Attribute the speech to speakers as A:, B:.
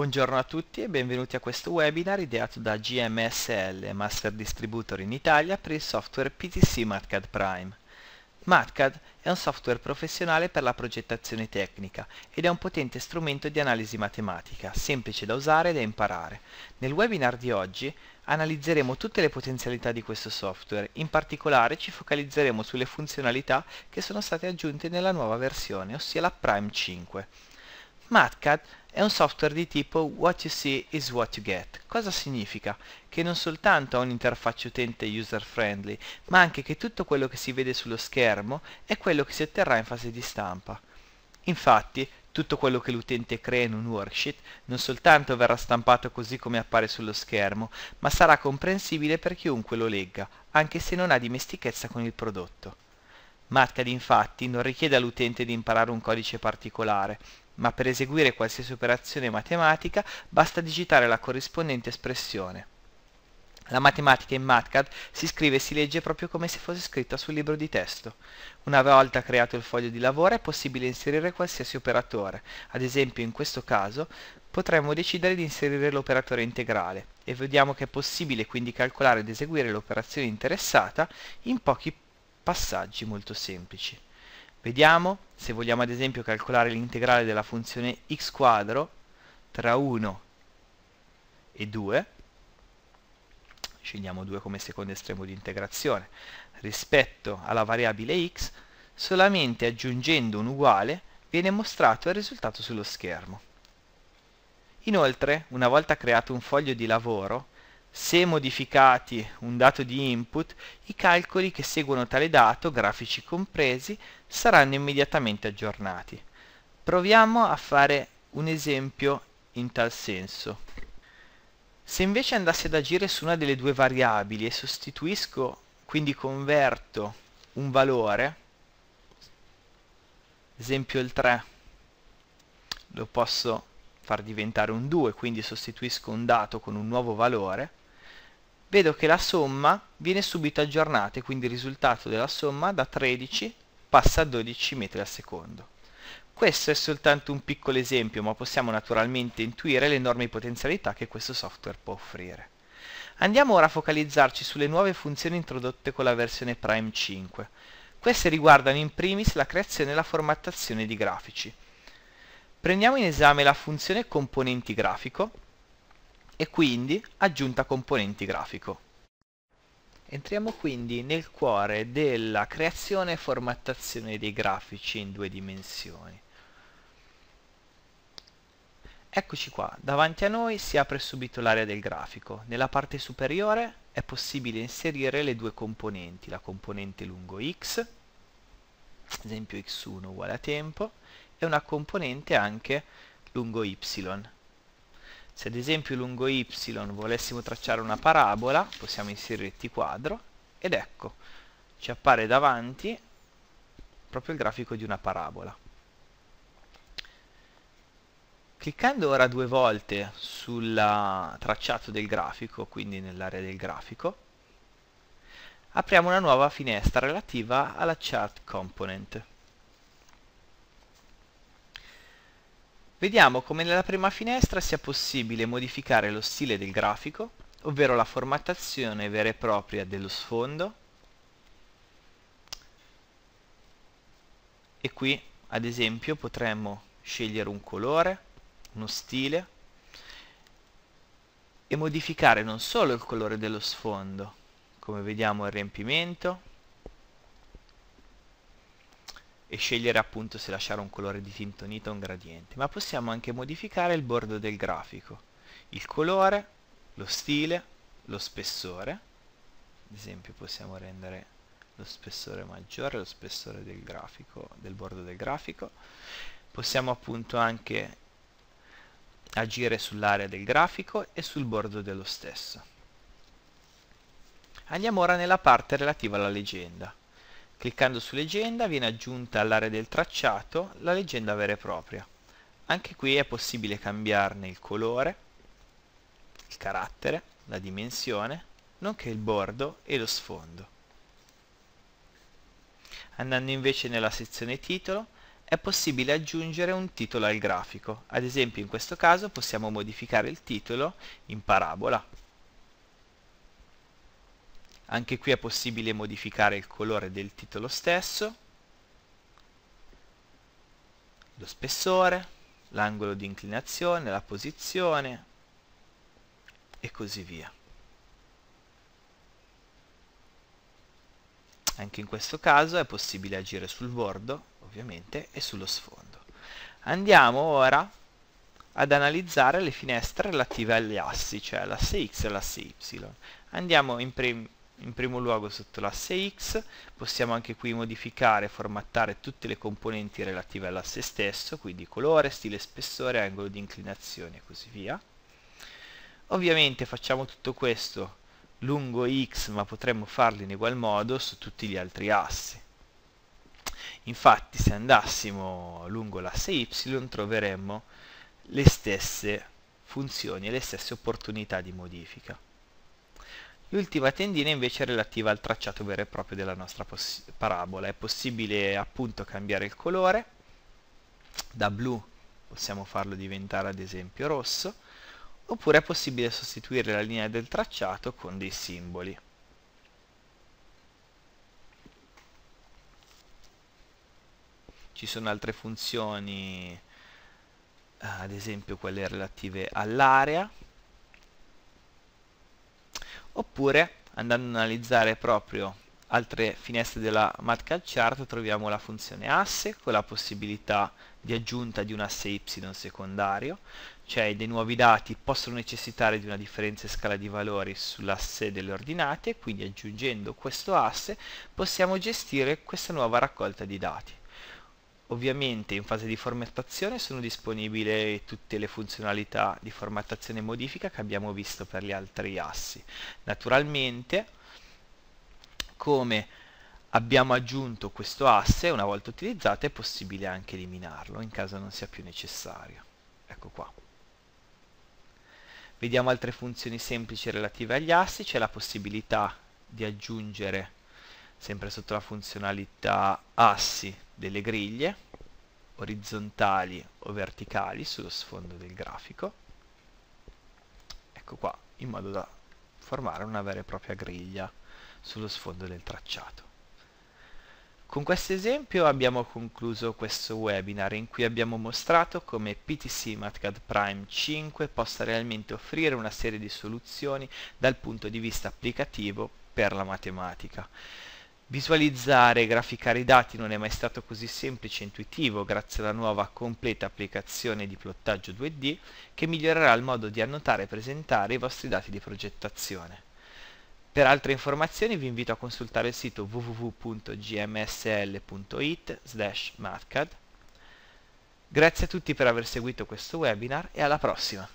A: Buongiorno a tutti e benvenuti a questo webinar ideato da GMSL, Master Distributor in Italia per il software PTC MatCAD Prime. MatCAD è un software professionale per la progettazione tecnica ed è un potente strumento di analisi matematica, semplice da usare e da imparare. Nel webinar di oggi analizzeremo tutte le potenzialità di questo software, in particolare ci focalizzeremo sulle funzionalità che sono state aggiunte nella nuova versione, ossia la Prime 5. MATCAD è un software di tipo What you see is what you get. Cosa significa? Che non soltanto ha un'interfaccia utente user friendly, ma anche che tutto quello che si vede sullo schermo è quello che si otterrà in fase di stampa. Infatti, tutto quello che l'utente crea in un worksheet non soltanto verrà stampato così come appare sullo schermo, ma sarà comprensibile per chiunque lo legga, anche se non ha dimestichezza con il prodotto. MATCAD infatti non richiede all'utente di imparare un codice particolare, ma per eseguire qualsiasi operazione matematica basta digitare la corrispondente espressione. La matematica in MATCAD si scrive e si legge proprio come se fosse scritta sul libro di testo. Una volta creato il foglio di lavoro è possibile inserire qualsiasi operatore, ad esempio in questo caso potremmo decidere di inserire l'operatore integrale e vediamo che è possibile quindi calcolare ed eseguire l'operazione interessata in pochi passaggi molto semplici. Vediamo se vogliamo ad esempio calcolare l'integrale della funzione x quadro tra 1 e 2, scegliamo 2 come secondo estremo di integrazione, rispetto alla variabile x, solamente aggiungendo un uguale viene mostrato il risultato sullo schermo. Inoltre, una volta creato un foglio di lavoro, se modificati un dato di input, i calcoli che seguono tale dato, grafici compresi, saranno immediatamente aggiornati. Proviamo a fare un esempio in tal senso. Se invece andassi ad agire su una delle due variabili e sostituisco, quindi converto un valore, esempio il 3, lo posso far diventare un 2, quindi sostituisco un dato con un nuovo valore, vedo che la somma viene subito aggiornata e quindi il risultato della somma da 13 passa a 12 metri al secondo. Questo è soltanto un piccolo esempio, ma possiamo naturalmente intuire le enormi potenzialità che questo software può offrire. Andiamo ora a focalizzarci sulle nuove funzioni introdotte con la versione Prime 5. Queste riguardano in primis la creazione e la formattazione di grafici. Prendiamo in esame la funzione componenti grafico e quindi aggiunta componenti grafico. Entriamo quindi nel cuore della creazione e formattazione dei grafici in due dimensioni. Eccoci qua, davanti a noi si apre subito l'area del grafico. Nella parte superiore è possibile inserire le due componenti, la componente lungo x, ad esempio x1 uguale a tempo, e una componente anche lungo y, se ad esempio lungo y volessimo tracciare una parabola, possiamo inserire t quadro ed ecco, ci appare davanti proprio il grafico di una parabola. Cliccando ora due volte sul tracciato del grafico, quindi nell'area del grafico, apriamo una nuova finestra relativa alla chart component. Vediamo come nella prima finestra sia possibile modificare lo stile del grafico, ovvero la formattazione vera e propria dello sfondo, e qui ad esempio potremmo scegliere un colore, uno stile, e modificare non solo il colore dello sfondo, come vediamo il riempimento, e scegliere appunto se lasciare un colore di ditintonito o un gradiente, ma possiamo anche modificare il bordo del grafico, il colore, lo stile, lo spessore, ad esempio possiamo rendere lo spessore maggiore, lo spessore del grafico, del bordo del grafico, possiamo appunto anche agire sull'area del grafico e sul bordo dello stesso. Andiamo ora nella parte relativa alla leggenda. Cliccando su leggenda viene aggiunta all'area del tracciato la leggenda vera e propria. Anche qui è possibile cambiarne il colore, il carattere, la dimensione, nonché il bordo e lo sfondo. Andando invece nella sezione titolo, è possibile aggiungere un titolo al grafico. Ad esempio in questo caso possiamo modificare il titolo in parabola anche qui è possibile modificare il colore del titolo stesso lo spessore l'angolo di inclinazione la posizione e così via anche in questo caso è possibile agire sul bordo ovviamente e sullo sfondo andiamo ora ad analizzare le finestre relative agli assi cioè l'asse x e l'asse y andiamo in, in primo luogo sotto l'asse X, possiamo anche qui modificare e formattare tutte le componenti relative all'asse stesso, quindi colore, stile, spessore, angolo di inclinazione e così via. Ovviamente facciamo tutto questo lungo X, ma potremmo farlo in ugual modo su tutti gli altri assi. Infatti se andassimo lungo l'asse Y troveremmo le stesse funzioni e le stesse opportunità di modifica. L'ultima tendina invece è relativa al tracciato vero e proprio della nostra parabola. È possibile appunto cambiare il colore, da blu possiamo farlo diventare ad esempio rosso, oppure è possibile sostituire la linea del tracciato con dei simboli. Ci sono altre funzioni, eh, ad esempio quelle relative all'area, oppure andando ad analizzare proprio altre finestre della Matcal Chart troviamo la funzione asse con la possibilità di aggiunta di un asse y secondario, cioè dei nuovi dati possono necessitare di una differenza in scala di valori sull'asse delle ordinate, quindi aggiungendo questo asse possiamo gestire questa nuova raccolta di dati. Ovviamente in fase di formattazione sono disponibili tutte le funzionalità di formattazione e modifica che abbiamo visto per gli altri assi. Naturalmente, come abbiamo aggiunto questo asse, una volta utilizzato è possibile anche eliminarlo in caso non sia più necessario. Ecco qua. Vediamo altre funzioni semplici relative agli assi, c'è la possibilità di aggiungere sempre sotto la funzionalità assi delle griglie, orizzontali o verticali sullo sfondo del grafico, ecco qua, in modo da formare una vera e propria griglia sullo sfondo del tracciato. Con questo esempio abbiamo concluso questo webinar in cui abbiamo mostrato come PTC MATCAD Prime 5 possa realmente offrire una serie di soluzioni dal punto di vista applicativo per la matematica. Visualizzare e graficare i dati non è mai stato così semplice e intuitivo grazie alla nuova completa applicazione di plottaggio 2D che migliorerà il modo di annotare e presentare i vostri dati di progettazione. Per altre informazioni vi invito a consultare il sito www.gmsl.it slash Grazie a tutti per aver seguito questo webinar e alla prossima!